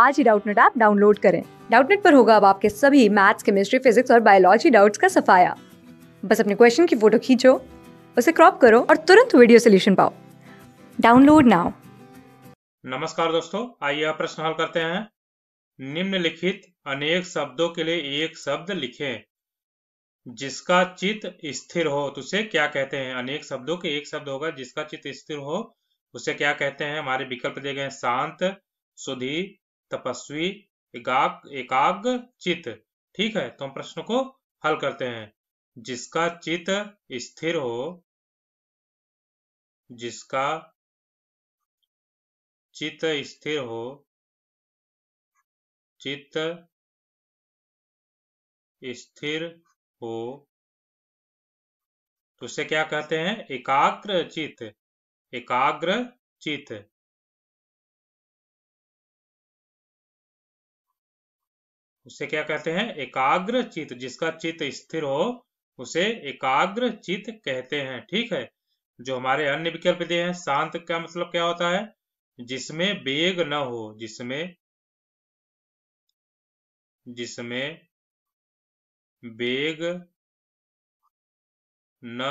आज ही Doubtnut app download करें डाउटनेट पर होगा अब आपके सभी मैथ्स केमिस्ट्री फिजिक्स और बायोलॉजी डाउट्स का सफाया बस अपने क्वेश्चन की फोटो खींचो उसे क्रॉप करो और तुरंत वीडियो सोल्यूशन पाओ डाउनलोड नाउ नमस्कार दोस्तों आइए आप प्रश्न हल करते हैं निम्नलिखित अनेक शब्दों के लिए एक शब्द लिखें जिसका चित स्थिर हो तो उसे क्या कहते हैं अनेक शब्दों के एक शब्द होगा जिसका चित स्थिर हो उसे क्या कहते हैं हमारे विकल्प दिए गए शांत सुधी तपस्वी एकाग एकाग चित ठीक है तो हम प्रश्न को हल करते हैं जिसका चित स्थिर हो जिसका चित स्थिर हो चित स्थिर हो तो उसे क्या कहते हैं एकाग्र चित एकाग्र चित उसे क्या कहते हैं एकाग्र चित्त जिसका चित्त स्थिर हो उसे एकाग्र चित्त कहते हैं ठीक है जो हमारे अन्य विकल्प दिए हैं शांत का मतलब क्या होता है जिसमें वेग न हो जिसमें जिसमें वेग न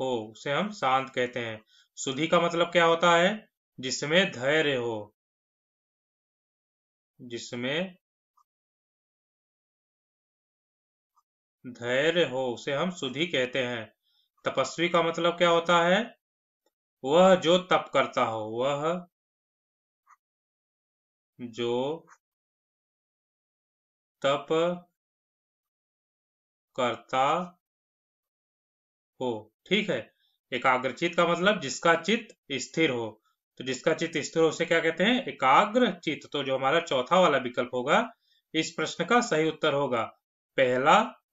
हो उसे हम शांत कहते हैं सुधी का मतलब क्या होता है जिसमें धैर्य हो जिसमें धैर्य हो उसे हम सुधी कहते हैं तपस्वी का मतलब क्या होता है वह जो तप करता हो वह जो तप करता हो ठीक है एकाग्रचित का मतलब जिसका चित्त स्थिर हो तो जिसका चित्त स्थिर हो उसे क्या कहते हैं एकाग्र चित्त तो जो हमारा चौथा वाला विकल्प होगा इस प्रश्न का सही उत्तर होगा पहला